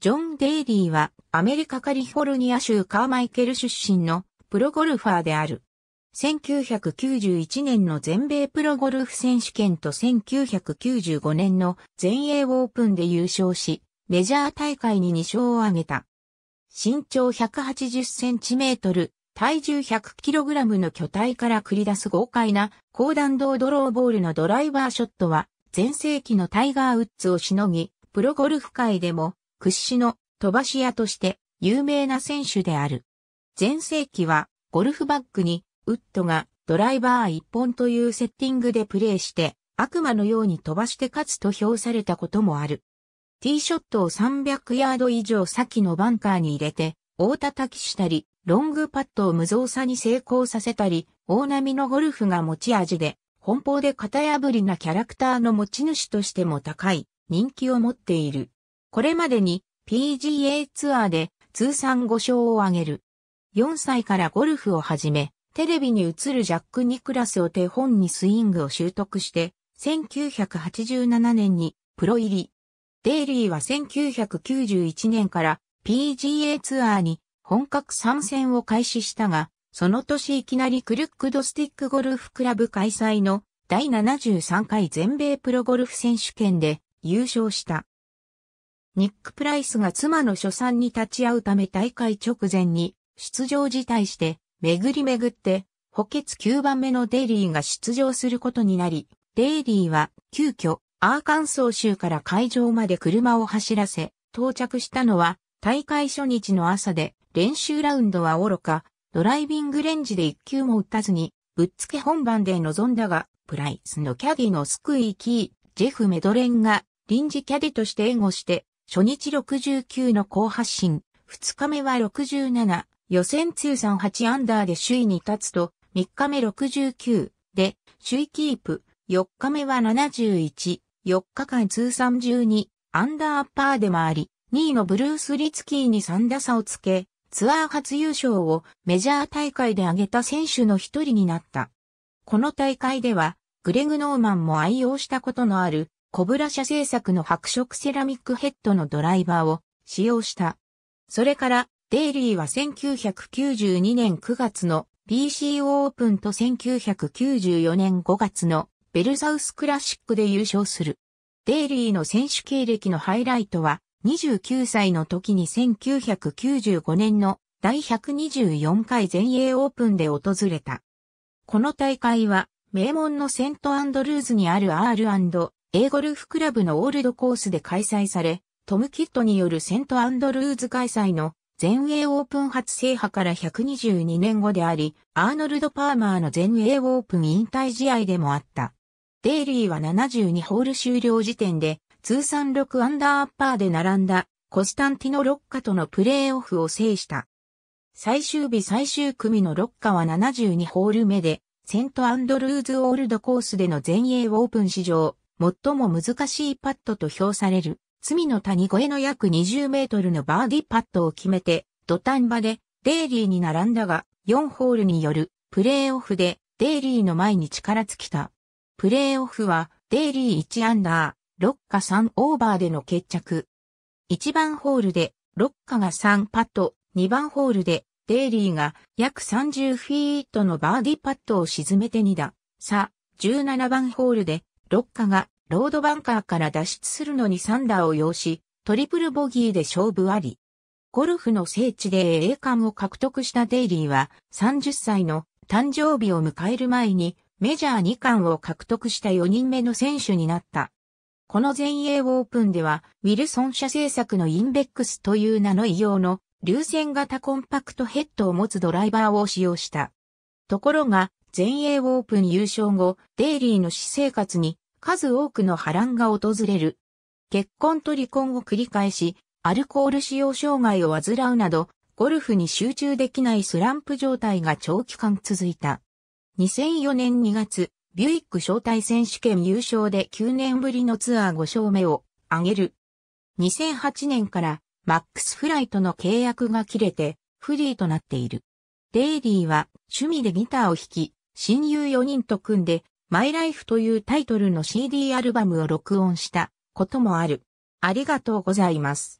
ジョン・デイリーはアメリカカリフォルニア州カーマイケル出身のプロゴルファーである。1991年の全米プロゴルフ選手権と1995年の全英オープンで優勝し、メジャー大会に2勝を挙げた。身長180センチメートル、体重100キログラムの巨体から繰り出す豪快な高弾道ドローボールのドライバーショットは、前世紀のタイガー・ウッズをしのぎ、プロゴルフ界でも屈指の飛ばし屋として有名な選手である。前世紀はゴルフバッグにウッドがドライバー一本というセッティングでプレーして悪魔のように飛ばして勝つと評されたこともある。ティーショットを300ヤード以上先のバンカーに入れて大叩きしたり、ロングパットを無造作に成功させたり、大波のゴルフが持ち味で、奔放で型破りなキャラクターの持ち主としても高い人気を持っている。これまでに PGA ツアーで通算5勝を挙げる。4歳からゴルフを始め、テレビに映るジャック・ニクラスを手本にスイングを習得して、1987年にプロ入り。デイリーは1991年から PGA ツアーに本格参戦を開始したが、その年いきなりクルックドスティックゴルフクラブ開催の第73回全米プロゴルフ選手権で優勝した。ニック・プライスが妻の初産に立ち会うため大会直前に出場辞退して、巡り巡って、補欠9番目のデイリーが出場することになり、デイリーは急遽アーカンソー州から会場まで車を走らせ、到着したのは大会初日の朝で練習ラウンドは愚か、ドライビングレンジで一球も打たずに、ぶっつけ本番で臨んだが、プライスのキャディのスクイーキー、ジェフ・メドレンが臨時キャディとして援護して、初日69の高発進、2日目は67、予選通算8アンダーで首位に立つと、3日目69で首位キープ、4日目は71、4日間通算12、アンダーパーで回り、2位のブルース・リツキーに3打差をつけ、ツアー初優勝をメジャー大会で挙げた選手の一人になった。この大会では、グレグ・ノーマンも愛用したことのあるコブラ社製作の白色セラミックヘッドのドライバーを使用した。それから、デイリーは1992年9月の b c o オープンと1994年5月のベルザウスクラシックで優勝する。デイリーの選手経歴のハイライトは、29歳の時に1995年の第124回全英オープンで訪れた。この大会は、名門のセントアンドルーズにある R& A ゴルフクラブのオールドコースで開催され、トム・キットによるセント・アンドルーズ開催の全英オープン初制覇から122年後であり、アーノルド・パーマーの全英オープン引退試合でもあった。デイリーは72ホール終了時点で、通算6アンダーアッパーで並んだ、コスタンティノ・ロッカとのプレーオフを制した。最終日最終組のロッカは72ホール目で、セント・アンドルーズ・オールドコースでの全英オープン史上最も難しいパットと評される、罪の谷越えの約20メートルのバーディパットを決めて、土壇場でデイリーに並んだが、4ホールによるプレーオフでデイリーの前に力尽きた。プレーオフはデイリー1アンダー、6下3オーバーでの決着。1番ホールで6下が3パット、2番ホールでデイリーが約30フィートのバーディパットを沈めて2打。さ、17番ホールでロッカがロードバンカーから脱出するのにサンダーを要し、トリプルボギーで勝負あり。ゴルフの聖地で栄冠を獲得したデイリーは30歳の誕生日を迎える前にメジャー2冠を獲得した4人目の選手になった。この全英オープンではウィルソン社製作のインベックスという名の異様の流線型コンパクトヘッドを持つドライバーを使用した。ところが全英オープン優勝後、デイリーの私生活に数多くの波乱が訪れる。結婚と離婚を繰り返し、アルコール使用障害を患うなど、ゴルフに集中できないスランプ状態が長期間続いた。2004年2月、ビュイック招待選手権優勝で9年ぶりのツアー5勝目を挙げる。2008年からマックス・フライとの契約が切れてフリーとなっている。デイリーは趣味でギターを弾き、親友4人と組んで、マイライフというタイトルの CD アルバムを録音したこともある。ありがとうございます。